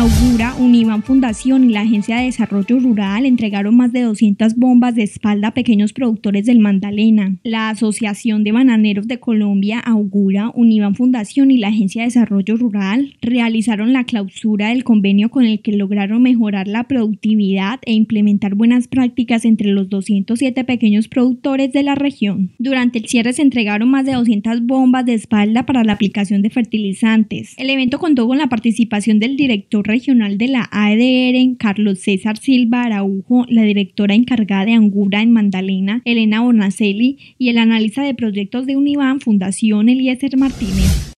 Augura, Univan Fundación y la Agencia de Desarrollo Rural entregaron más de 200 bombas de espalda a pequeños productores del mandalena. La Asociación de Bananeros de Colombia, Augura, Univan Fundación y la Agencia de Desarrollo Rural realizaron la clausura del convenio con el que lograron mejorar la productividad e implementar buenas prácticas entre los 207 pequeños productores de la región. Durante el cierre se entregaron más de 200 bombas de espalda para la aplicación de fertilizantes. El evento contó con la participación del director regional de la AEDR en Carlos César Silva Araujo, la directora encargada de Angura en Mandalena, Elena Bonacelli, y el analista de proyectos de Univan, Fundación Eliezer Martínez.